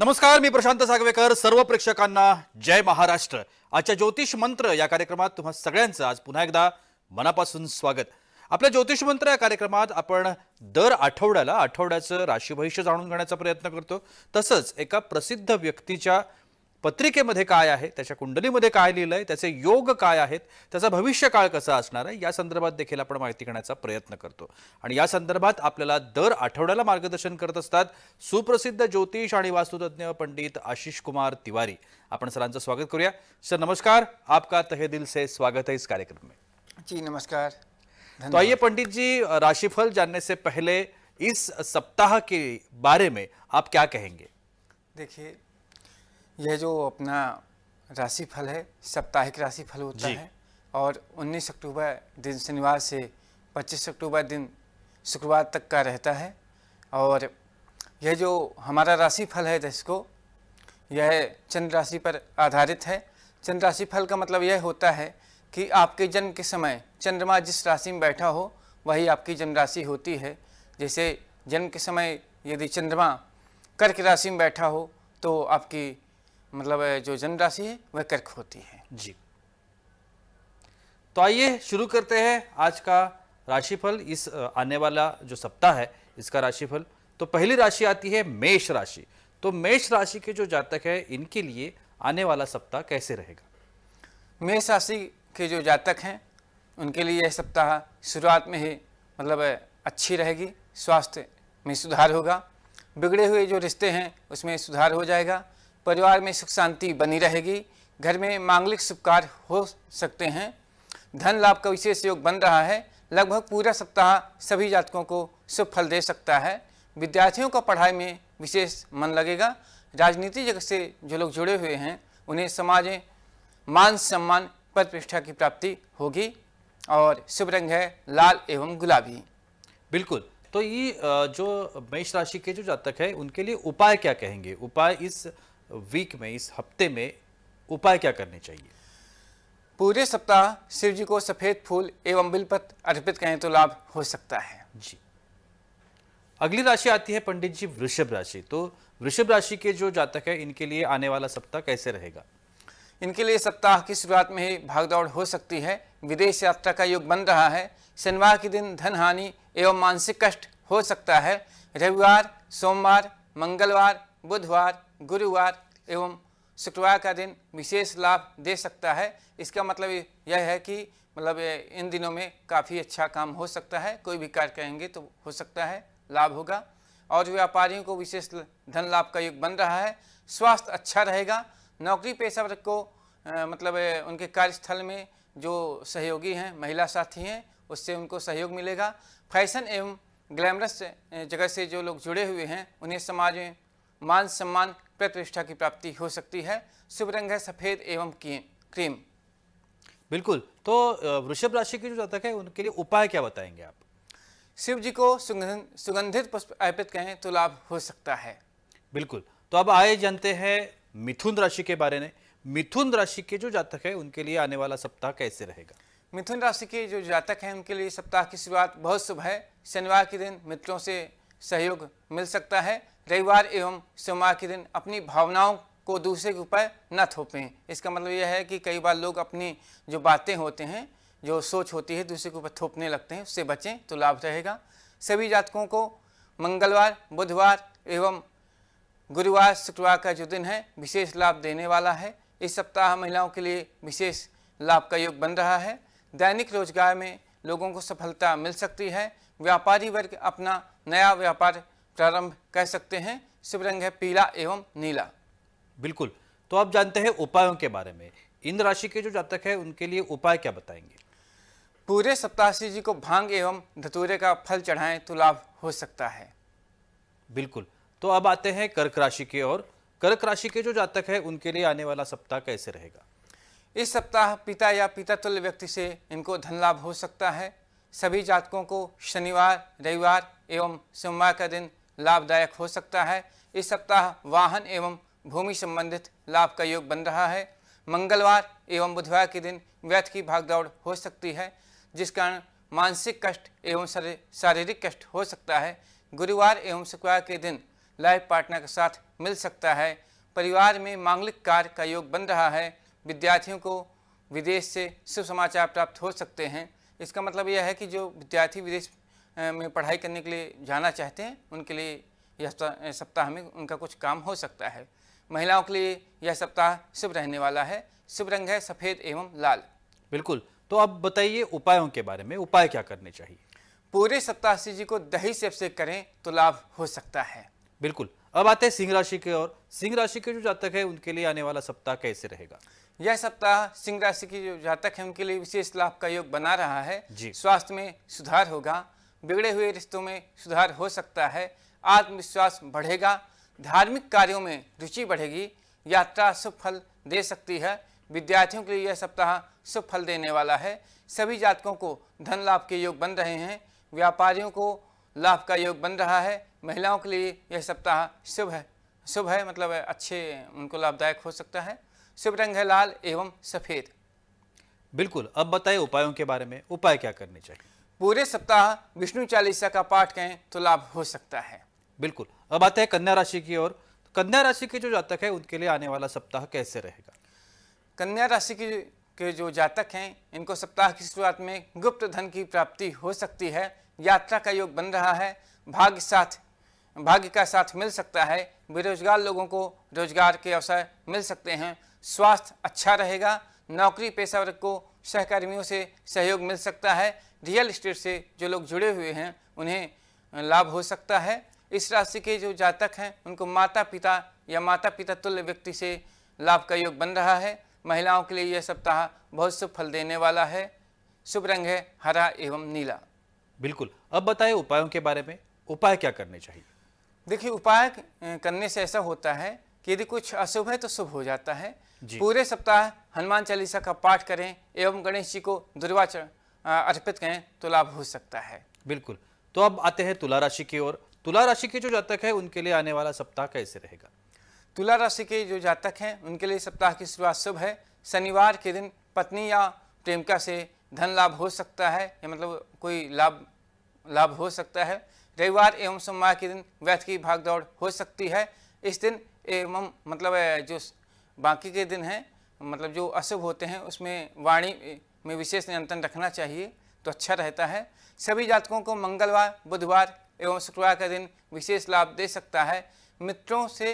नमस्कार मी प्रशांत सागवेकर सर्व प्रेक्षकांना जय महाराष्ट्र आजच्या ज्योतिष मंत्र या कार्यक्रमात तुम्हा सगळ्यांचं आज पुन्हा एकदा मनापासून स्वागत आपल्या ज्योतिष मंत्र या कार्यक्रमात आपण दर आठवड्याला आठवड्याचं राशी भविष्य जाणून घेण्याचा प्रयत्न करतो तसंच एका प्रसिद्ध व्यक्तीच्या पत्रिकेमध्ये काय आहे त्याच्या कुंडलीमध्ये काय लिहिलं आहे त्याचे योग काय आहेत त्याचा भविष्यकाळ कसा असणार आहे या संदर्भात देखील आपण माहिती घेण्याचा प्रयत्न करतो आणि या संदर्भात आपल्याला दर आठवड्याला मार्गदर्शन करत असतात सुप्रसिद्ध ज्योतिष आणि वास्तुतज्ञ पंडित आशिष कुमार तिवारी आपण सरांचं स्वागत करूया सर नमस्कार आपका दिल से स्वागत आहे इस कार्यक्रम में जी नमस्कार तो आइए पंडित जी राशिफल जानने से पहले इस सप्ताह के बारे में आप क्या कहेंगे देखिए यह जो अपना राशिफल है साप्ताहिक राशिफल होता है और 19 अक्टूबर दिन शनिवार से 25 अक्टूबर दिन शुक्रवार तक का रहता है और यह जो हमारा राशिफल है जिसको यह चंद्र राशि पर आधारित है चंद्र राशि फल का मतलब यह होता है कि आपके जन्म के समय चंद्रमा जिस राशि में बैठा हो वही आपकी जन्म राशि होती है जैसे जन्म के समय यदि चंद्रमा कर्क राशि में बैठा हो तो आपकी मतलब जो जन्म राशि है वह कर्क होती है जी तो आइए शुरू करते हैं आज का राशिफल इस आने वाला जो सप्ताह है इसका राशिफल तो पहली राशि आती है मेष राशि तो मेष राशि के जो जातक है इनके लिए आने वाला सप्ताह कैसे रहेगा मेष राशि के जो जातक हैं उनके लिए यह सप्ताह शुरुआत में ही मतलब अच्छी रहेगी स्वास्थ्य में सुधार होगा बिगड़े हुए जो रिश्ते हैं उसमें सुधार हो जाएगा परिवार में सुख शांति बनी रहेगी घर में मांगलिक शुभ कार्य हो सकते हैं धन लाभ का विशेष योग बन रहा है लगभग पूरा सप्ताह सभी जातकों को शुभ फल दे सकता है विद्यार्थियों का पढ़ाई में विशेष मन लगेगा राजनीति जगत से जो लोग जुड़े हुए हैं उन्हें समाज में मान सम्मान पद प्रतिष्ठा की प्राप्ति होगी और शुभ रंग है लाल एवं गुलाबी बिल्कुल तो ये जो मेष राशि के जो जातक है उनके लिए उपाय क्या कहेंगे उपाय इस वीक में इस हफ्ते में उपाय क्या करने चाहिए पूरे सप्ताह शिव जी को सफेद फूल एवं बिलपत अर्पित करें तो लाभ हो सकता है जी अगली राशि आती है पंडित जी वृषभ राशि तो वृषभ राशि के जो जातक है इनके लिए आने वाला सप्ताह कैसे रहेगा इनके लिए सप्ताह की शुरुआत में ही भागदौड़ हो सकती है विदेश यात्रा का योग बन रहा है शनिवार के दिन धन हानि एवं मानसिक कष्ट हो सकता है रविवार सोमवार मंगलवार बुधवार गुरुवार एवं शुक्रवार का दिन विशेष लाभ दे सकता है इसका मतलब यह है कि मतलब इन दिनों में काफ़ी अच्छा काम हो सकता है कोई भी कार्य करेंगे तो हो सकता है लाभ होगा और व्यापारियों को विशेष धन लाभ का युग बन रहा है स्वास्थ्य अच्छा रहेगा नौकरी पेशावर को आ, मतलब उनके कार्यस्थल में जो सहयोगी हैं महिला साथी हैं उससे उनको सहयोग मिलेगा फैशन एवं ग्लैमरस जगह से जो लोग जुड़े हुए हैं उन्हें समाज में मान सम्मान प्रतिष्ठा की प्राप्ति हो सकती है शुभ रंग है सफ़ेद एवं क्रीम बिल्कुल तो वृषभ राशि के जो जातक है उनके लिए उपाय क्या बताएंगे आप शिव जी को सुगंधित पुष्प अर्पित करें तो लाभ हो सकता है बिल्कुल तो अब आए जानते हैं मिथुन राशि के बारे में मिथुन राशि के जो जातक है उनके लिए आने वाला सप्ताह कैसे रहेगा मिथुन राशि के जो जातक हैं उनके लिए सप्ताह की शुरुआत बहुत शुभ है शनिवार के दिन मित्रों से सहयोग मिल सकता है रविवार एवं सोमवार के दिन अपनी भावनाओं को दूसरे के ऊपर न थोपें इसका मतलब यह है कि कई बार लोग अपनी जो बातें होते हैं जो सोच होती है दूसरे के ऊपर थोपने लगते हैं उससे बचें तो लाभ रहेगा सभी जातकों को मंगलवार बुधवार एवं गुरुवार शुक्रवार का जो दिन है विशेष लाभ देने वाला है इस सप्ताह महिलाओं के लिए विशेष लाभ का योग बन रहा है दैनिक रोजगार में लोगों को सफलता मिल सकती है व्यापारी वर्ग अपना नया व्यापार प्रारंभ कह सकते हैं शुभ रंग है पीला एवं नीला बिल्कुल तो आप जानते हैं उपायों के बारे में इन राशि के जो जातक है उनके लिए उपाय क्या बताएंगे पूरे सप्ताह जी को भांग एवं धतूरे का फल चढ़ाएं तो लाभ हो सकता है बिल्कुल तो अब आते हैं कर्क राशि के और कर्क राशि के जो जातक है उनके लिए आने वाला सप्ताह कैसे रहेगा इस सप्ताह पिता या पिता तुल्य व्यक्ति से इनको धन लाभ हो सकता है सभी जातकों को शनिवार रविवार एवं सोमवार का दिन लाभदायक हो सकता है इस सप्ताह वाहन एवं भूमि संबंधित लाभ का योग बन रहा है मंगलवार एवं बुधवार के दिन व्यर्थ की भागदौड़ हो सकती है जिस कारण मानसिक कष्ट एवं शारीरिक कष्ट हो सकता है गुरुवार एवं शुक्रवार के दिन लाइफ पार्टनर के साथ मिल सकता है परिवार में मांगलिक कार्य का योग बन रहा है विद्यार्थियों को विदेश से शुभ समाचार प्राप्त हो सकते हैं इसका मतलब यह है कि जो विद्यार्थी विदेश में पढ़ाई करने के लिए जाना चाहते हैं उनके लिए यह सप्ताह में उनका कुछ काम हो सकता है महिलाओं के लिए यह सप्ताह शुभ रहने वाला है शुभ रंग है सफ़ेद एवं लाल बिल्कुल तो अब बताइए उपायों के बारे में उपाय क्या करने चाहिए पूरे सप्ताह शिव जी को दही से अभिषेक करें तो लाभ हो सकता है बिल्कुल अब आते हैं सिंह राशि के और सिंह राशि के जो जातक है उनके लिए आने वाला सप्ताह कैसे रहेगा यह सप्ताह सिंह राशि के जो जातक है उनके लिए विशेष लाभ का योग बना रहा है स्वास्थ्य में सुधार होगा बिगड़े हुए रिश्तों में सुधार हो सकता है आत्मविश्वास बढ़ेगा धार्मिक कार्यों में रुचि बढ़ेगी यात्रा शुभ फल दे सकती है विद्यार्थियों के लिए यह सप्ताह शुभ फल देने वाला है सभी जातकों को धन लाभ के योग बन रहे हैं व्यापारियों को लाभ का योग बन रहा है महिलाओं के लिए यह सप्ताह शुभ है शुभ है मतलब है, अच्छे उनको लाभदायक हो सकता है शुभ रंग है लाल एवं सफ़ेद बिल्कुल अब बताए उपायों के बारे में उपाय क्या करने चाहिए पूरे सप्ताह विष्णु चालीसा का पाठ करें तो लाभ हो सकता है बिल्कुल अब आते हैं कन्या राशि की ओर कन्या राशि के जो जातक है उनके लिए आने वाला सप्ताह कैसे रहेगा कन्या राशि की के जो जातक हैं इनको सप्ताह की शुरुआत में गुप्त धन की प्राप्ति हो सकती है यात्रा का योग बन रहा है भाग्य साथ भाग्य का साथ मिल सकता है बेरोजगार लोगों को रोजगार के अवसर मिल सकते हैं स्वास्थ्य अच्छा रहेगा नौकरी पेशा वर्ग को सहकर्मियों से सहयोग मिल सकता है रियल इस्टेट से जो लोग जुड़े हुए हैं उन्हें लाभ हो सकता है इस राशि के जो जातक हैं उनको माता पिता या माता पिता तुल्य व्यक्ति से लाभ का योग बन रहा है महिलाओं के लिए यह सप्ताह बहुत शुभ फल देने वाला है शुभ रंग है हरा एवं नीला बिल्कुल अब बताए उपायों के बारे में उपाय क्या करने चाहिए देखिए उपाय करने से ऐसा होता है कि यदि कुछ अशुभ है तो शुभ हो जाता है पूरे सप्ताह हनुमान चालीसा का पाठ करें एवं गणेश जी को दुर्वाचर अर्पित करें तो लाभ हो सकता है बिल्कुल तो अब आते हैं तुला राशि की ओर तुला राशि के जो जातक है उनके लिए आने वाला सप्ताह कैसे रहेगा तुला राशि के जो जातक हैं उनके लिए सप्ताह की शुरुआत शुभ है शनिवार के दिन पत्नी या प्रेमिका से धन लाभ हो सकता है या मतलब कोई लाभ लाभ हो सकता है रविवार एवं सोमवार के दिन व्यर्थ की भागदौड़ हो सकती है इस दिन एवं मतलब जो बाकी के दिन हैं मतलब जो अशुभ होते हैं उसमें वाणी में विशेष नियंत्रण रखना चाहिए तो अच्छा रहता है सभी जातकों को मंगलवार बुधवार एवं शुक्रवार का दिन विशेष लाभ दे सकता है मित्रों से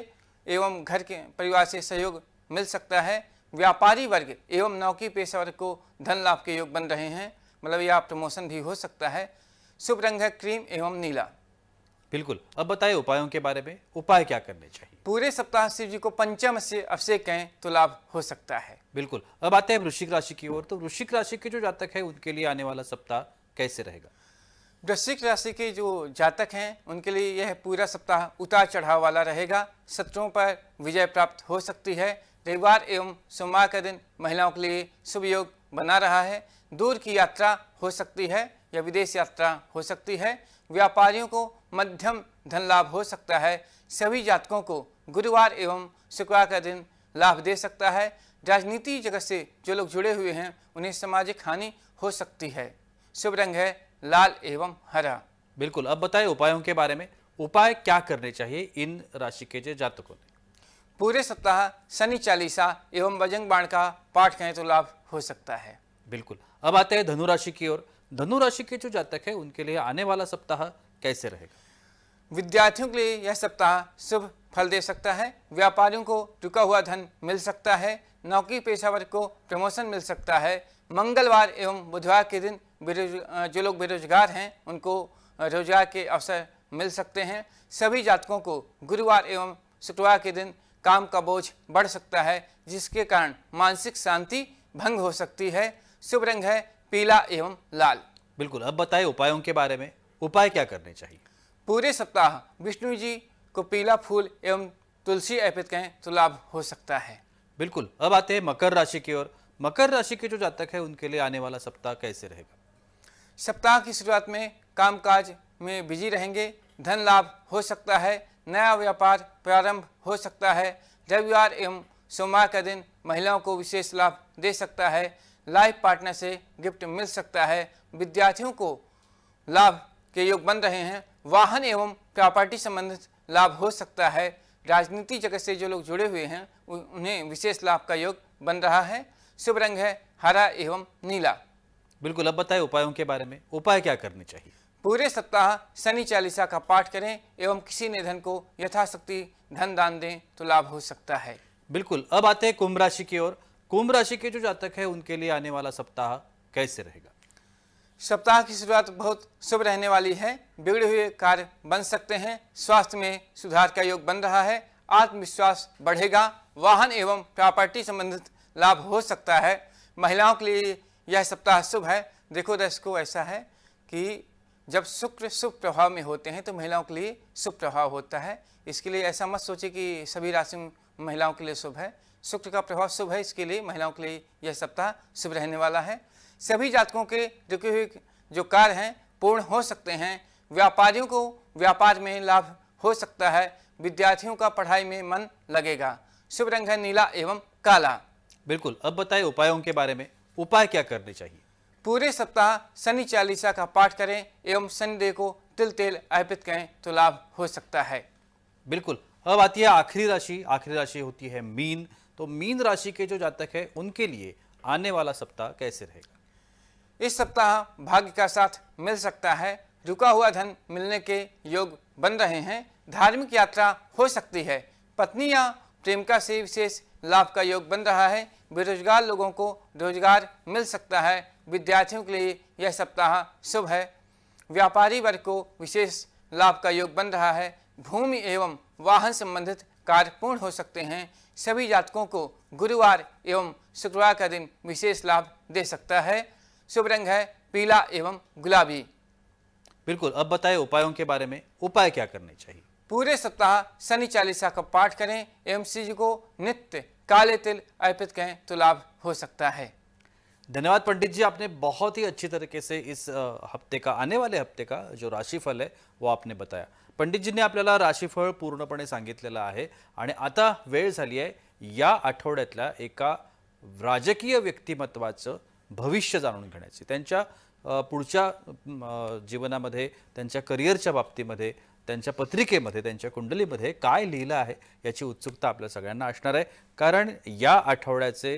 एवं घर के परिवार से सहयोग मिल सकता है व्यापारी वर्ग एवं नौकरी पेशा वर्ग को धन लाभ के योग बन रहे हैं मतलब यह प्रमोशन भी हो सकता है शुभ रंग है क्रीम एवं नीला बिल्कुल अब बताए उपायों के बारे में उपाय क्या करने चाहिए पूरे सप्ताह शिव जी को पंचम से अभिषेक कहें तो लाभ हो सकता है बिल्कुल अब आते हैं वृश्चिक राशि की ओर तो वृश्चिक राशि के जो जातक है उनके लिए आने वाला सप्ताह कैसे रहेगा वृश्चिक राशि के जो जातक हैं उनके लिए यह पूरा सप्ताह उतार चढ़ाव वाला रहेगा शत्रुओं पर विजय प्राप्त हो सकती है रविवार एवं सोमवार का दिन महिलाओं के लिए शुभ योग बना रहा है दूर की यात्रा हो सकती है या विदेश यात्रा हो सकती है व्यापारियों को मध्यम धन लाभ हो सकता है सभी जातकों को गुरुवार एवं शुक्रवार का दिन लाभ दे सकता है राजनीति जगत से जो लोग जुड़े हुए हैं उन्हें सामाजिक हानि हो सकती है शुभ रंग है लाल एवं हरा बिल्कुल अब बताएं उपायों के बारे में उपाय क्या करने चाहिए इन राशि के जातकों ने पूरे सप्ताह शनि चालीसा एवं बजंग बाण का पाठ करें तो लाभ हो सकता है बिल्कुल अब आते हैं धनुराशि की ओर धनुराशि के जो जातक है उनके लिए आने वाला सप्ताह कैसे रहेगा विद्यार्थियों के लिए यह सप्ताह शुभ फल दे सकता है व्यापारियों को रुका हुआ धन मिल सकता है नौकरी पेशावर को प्रमोशन मिल सकता है मंगलवार एवं बुधवार के दिन जो लोग बेरोजगार हैं उनको रोजगार के अवसर मिल सकते हैं सभी जातकों को गुरुवार एवं शुक्रवार के दिन काम का बोझ बढ़ सकता है जिसके कारण मानसिक शांति भंग हो सकती है शुभ रंग है पीला एवं लाल बिल्कुल अब बताए उपायों के बारे में उपाय क्या करने चाहिए पूरे सप्ताह विष्णु जी को पीला फूल एवं तुलसी अर्पित करें तो लाभ हो सकता है बिल्कुल अब आते हैं मकर राशि की ओर मकर राशि के जो जातक है उनके लिए आने वाला सप्ताह कैसे रहेगा सप्ताह की शुरुआत में कामकाज में बिजी रहेंगे धन लाभ हो सकता है नया व्यापार प्रारंभ हो सकता है रविवार एवं सोमवार का दिन महिलाओं को विशेष लाभ दे सकता है लाइफ पार्टनर से गिफ्ट मिल सकता है विद्यार्थियों को लाभ के योग बन रहे हैं वाहन एवं प्रॉपर्टी संबंधित लाभ हो सकता है राजनीति जगत से जो लोग जुड़े हुए हैं उन्हें विशेष लाभ का योग बन रहा है शुभ रंग है हरा एवं नीला बिल्कुल अब बताए उपायों के बारे में उपाय क्या करने चाहिए पूरे सप्ताह शनि चालीसा का पाठ करें एवं किसी ने धन को यथाशक्ति धन दान दें तो लाभ हो सकता है बिल्कुल अब आते हैं कुंभ राशि की ओर कुंभ राशि के जो जातक है उनके लिए आने वाला सप्ताह कैसे रहेगा सप्ताह की शुरुआत बहुत शुभ रहने वाली है बिगड़े हुए कार्य बन सकते हैं स्वास्थ्य में सुधार का योग बन रहा है आत्मविश्वास बढ़ेगा वाहन एवं प्रॉपर्टी संबंधित लाभ हो सकता है महिलाओं के लिए यह सप्ताह शुभ है देखो दर्शकों ऐसा है कि जब शुक्र शुभ प्रभाव में होते हैं तो महिलाओं के लिए शुभ प्रभाव होता है इसके लिए ऐसा मत सोचे कि सभी राशि महिलाओं के लिए शुभ है शुक्र का प्रभाव शुभ है इसके लिए महिलाओं के लिए यह सप्ताह शुभ रहने वाला है सभी जातकों के रुके हुए जो कार्य हैं पूर्ण हो सकते हैं व्यापारियों को व्यापार में लाभ हो सकता है विद्यार्थियों का पढ़ाई में मन लगेगा शुभ रंग है नीला एवं काला बिल्कुल अब बताए उपायों के बारे में उपाय क्या करने चाहिए पूरे सप्ताह शनि चालीसा का पाठ करें एवं शनिदेव को तिल तेल अर्पित करें तो लाभ हो सकता है बिल्कुल अब आती है आखिरी राशि आखिरी राशि होती है मीन तो मीन राशि के जो जातक है उनके लिए आने वाला सप्ताह कैसे रहेगा इस सप्ताह भाग्य का साथ मिल सकता है रुका हुआ धन मिलने के योग बन रहे हैं धार्मिक यात्रा हो सकती है पत्नी या प्रेमिका से विशेष लाभ का योग बन रहा है बेरोजगार लोगों को रोजगार मिल सकता है विद्यार्थियों के लिए यह सप्ताह शुभ है व्यापारी वर्ग को विशेष लाभ का योग बन रहा है भूमि एवं वाहन संबंधित कार्य पूर्ण हो सकते हैं सभी जातकों को गुरुवार एवं शुक्रवार का दिन विशेष लाभ दे सकता है शुभ रंग है पीला एवं गुलाबी बिल्कुल अब बताए उपायों के बारे में उपाय क्या करने चाहिए पूरे सप्ताह शनि चालीसा का पाठ करें एवं शिव को नित्य काले तिल अर्पित कहें तो लाभ हो सकता है धन्यवाद पंडित जी आपने बहुत ही अच्छी तरीके से इस हफ्ते का आने वाले हफ्ते का जो राशिफल है वो आपने बताया पंडित जी ने अपने राशिफल पूर्णपने संगित है आता वे या आठवड्यातल्या एका राजकीय व्यक्तिमत्वाचं भविष्य जाणून घेण्याची त्यांच्या पुढच्या जीवनामध्ये त्यांच्या करिअरच्या बाबतीमध्ये त्यांच्या पत्रिकेमध्ये त्यांच्या कुंडलीमध्ये काय लिहिलं आहे याची उत्सुकता आपल्या सगळ्यांना असणार आहे कारण या आठवड्याचे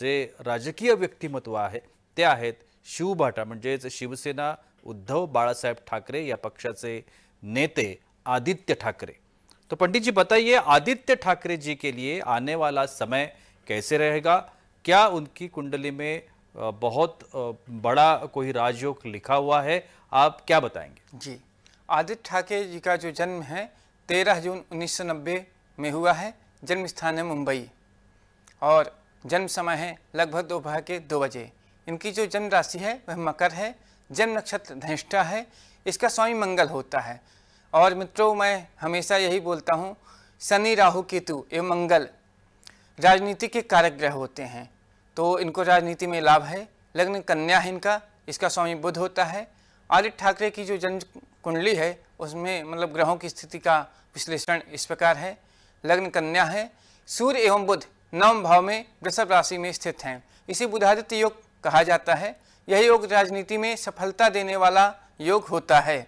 जे राजकीय व्यक्तिमत्व आहे ते आहेत शिवभाटा म्हणजेच शिवसेना उद्धव बाळासाहेब ठाकरे या पक्षाचे नेते आदित्य ठाकरे तो पंडित जी बताइए आदित्य ठाकरे जी के लिए आने वाला समय कैसे रहेगा क्या उनकी कुंडली में बहुत बड़ा कोई राजयोग लिखा हुआ है आप क्या बताएंगे जी आदित्य ठाकरे जी का जो जन्म है 13 जून 1990 में हुआ है जन्म स्थान है मुंबई और जन्म समय है लगभग दोपहर के दो बजे इनकी जो जन्म राशि है वह मकर है जन्म नक्षत्र धनिष्ठा है इसका स्वामी मंगल होता है और मित्रों मैं हमेशा यही बोलता हूँ शनि राहु केतु एवं मंगल राजनीति के कारक ग्रह होते हैं तो इनको राजनीति में लाभ है लग्न कन्या है इनका इसका स्वामी बुद्ध होता है आदित्य ठाकरे की जो जन्म कुंडली है उसमें मतलब ग्रहों की स्थिति का विश्लेषण इस प्रकार है लग्न कन्या है सूर्य एवं बुध नवम भाव में वृषभ राशि में स्थित हैं इसे बुधादित्य योग कहा जाता है यह योग राजनीति में सफलता देने वाला योग होता है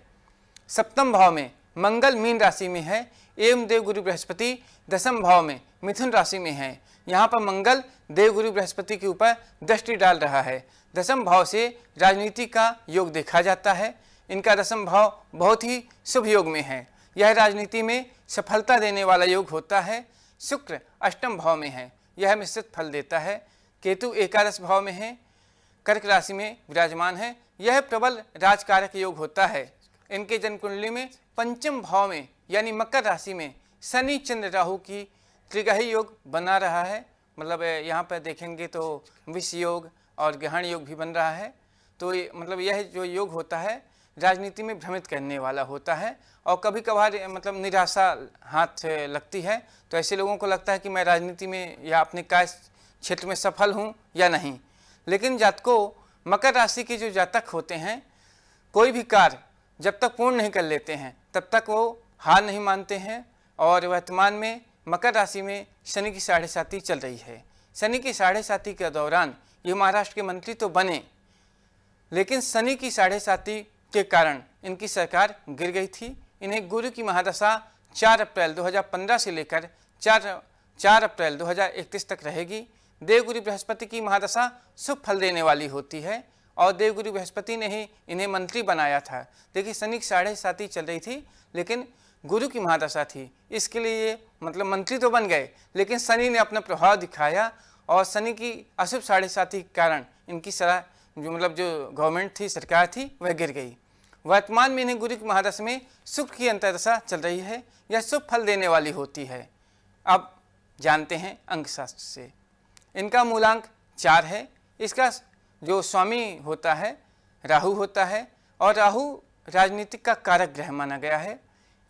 सप्तम भाव में मंगल मीन राशि में है एवं देवगुरु बृहस्पति दसम भाव में मिथुन राशि में है यहाँ पर मंगल देवगुरु बृहस्पति के ऊपर दृष्टि डाल रहा है दसम भाव से राजनीति का योग देखा जाता है इनका दसम भाव बहुत ही शुभ योग में है यह राजनीति में सफलता देने वाला योग होता है शुक्र अष्टम भाव में है यह मिश्रित फल देता है केतु एकादश भाव में है कर्क राशि में विराजमान है यह प्रबल राजकारक योग होता है इनके जन्म कुंडली में पंचम भाव में यानी मकर राशि में शनि चंद्र राहु की त्रिगही योग बना रहा है मतलब यहाँ पर देखेंगे तो विष योग और ग्रहण योग भी बन रहा है तो मतलब यह जो योग होता है राजनीति में भ्रमित करने वाला होता है और कभी कभार मतलब निराशा हाथ लगती है तो ऐसे लोगों को लगता है कि मैं राजनीति में या अपने कार्य क्षेत्र में सफल हूँ या नहीं लेकिन जातकों मकर राशि के जो जातक होते हैं कोई भी कार्य जब तक पूर्ण नहीं कर लेते हैं तब तक वो हार नहीं मानते हैं और वर्तमान में मकर राशि में शनि की साढ़े साथी चल रही है शनि की साढ़े साथी के दौरान ये महाराष्ट्र के मंत्री तो बने लेकिन शनि की साढ़े साथी के कारण इनकी सरकार गिर गई थी इन्हें गुरु की महादशा 4 अप्रैल 2015 से लेकर 4 4 अप्रैल 2031 तक रहेगी देवगुरु बृहस्पति की महादशा शुभ फल देने वाली होती है और देवगुरु बृहस्पति ने ही इन्हें मंत्री बनाया था देखिए शनि की साढ़े साथी चल रही थी लेकिन गुरु की महादशा थी इसके लिए ये मतलब मंत्री तो बन गए लेकिन शनि ने अपना प्रभाव दिखाया और शनि की अशुभ साढ़े साथी के कारण इनकी सरा जो मतलब जो गवर्नमेंट थी सरकार थी वह गिर गई वर्तमान में इन्हें गुरु की महादशा में सुख की अंतरदशा चल रही है यह शुभ फल देने वाली होती है अब जानते हैं अंकशास्त्र से इनका मूलांक चार है इसका जो स्वामी होता है राहु होता है और राहु राजनीतिक का कारक ग्रह माना गया है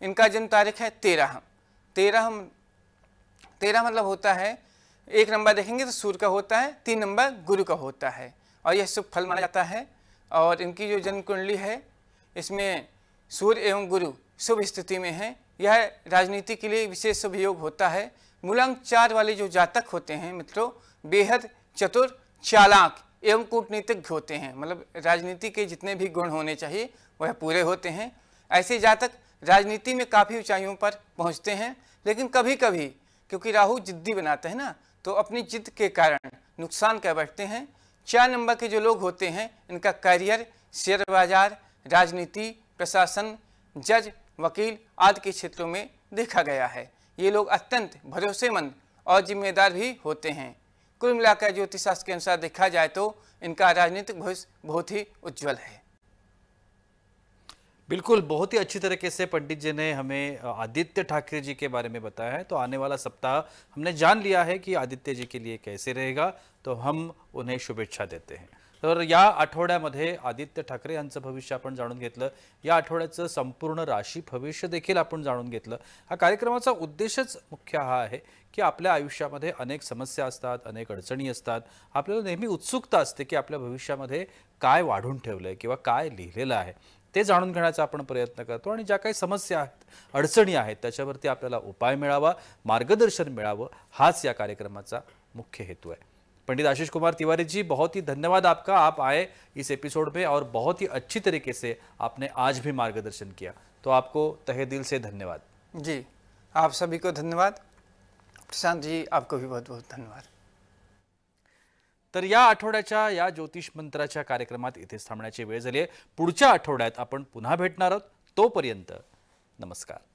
इनका जन्म तारीख है तेरह तेरह तेरह मतलब होता है एक नंबर देखेंगे तो सूर्य का होता है तीन नंबर गुरु का होता है और यह शुभ फल माना जाता है और इनकी जो जन्म कुंडली है इसमें सूर्य एवं गुरु शुभ स्थिति में है यह राजनीति के लिए विशेष शुभ योग होता है मूलांक चार वाले जो जातक होते हैं मित्रों बेहद चतुर चालाक एवं कूटनीतिज्ञ होते हैं मतलब राजनीति के जितने भी गुण होने चाहिए वह पूरे होते हैं ऐसे जातक राजनीति में काफ़ी ऊंचाइयों पर पहुंचते हैं लेकिन कभी कभी क्योंकि राहु जिद्दी बनाते हैं ना तो अपनी जिद के कारण नुकसान कर बैठते हैं चार नंबर के जो लोग होते हैं इनका करियर शेयर बाजार राजनीति प्रशासन जज वकील आदि के क्षेत्रों में देखा गया है ये लोग अत्यंत भरोसेमंद और जिम्मेदार भी होते हैं कुल मिलाकर ज्योतिष शास्त्र के अनुसार देखा जाए तो इनका राजनीतिक भविष्य बहुत ही उज्जवल है बिल्कुल बहुत ही अच्छी तरीके से पंडित जी ने हमें आदित्य ठाकरे जी के बारे में बताया है तो आने वाला सप्ताह हमने जान लिया है कि आदित्य जी के लिए कैसे रहेगा तो हम उन्हें शुभेच्छा देते हैं तर या आठवड्यामध्ये आदित्य ठाकरे यांचं भविष्य आपण जाणून घेतलं या आठवड्याचं संपूर्ण राशी भविष्य देखील आपण जाणून घेतलं हा कार्यक्रमाचा उद्देशच मुख्य हा आहे की आपल्या आयुष्यामध्ये अनेक समस्या असतात अनेक अडचणी असतात आपल्याला नेहमी उत्सुकता असते की आपल्या भविष्यामध्ये काय वाढून ठेवलं आहे किंवा काय लिहिलेलं आहे ते जाणून घेण्याचा आपण प्रयत्न करतो आणि ज्या काही समस्या आहेत अडचणी आहेत त्याच्यावरती आपल्याला उपाय मिळावा मार्गदर्शन मिळावं हाच या कार्यक्रमाचा मुख्य हेतु है पंडित आशीष कुमार तिवारी जी बहुत ही धन्यवाद आपका आप आए इस एपिसोड में और बहुत ही अच्छी तरीके से आपने आज भी मार्गदर्शन किया तो आपको तहे दिल से धन्यवाद जी आप सभी को धन्यवाद प्रशांत जी आपको भी बहुत बहुत धन्यवाद तर या आठवड्याच्या या ज्योतिष मंत्राच्या कार्यक्रमात इथे थांबण्याची वेळ झाली आहे पुढच्या आठवड्यात आपण पुन्हा भेटणार आहोत तोपर्यंत नमस्कार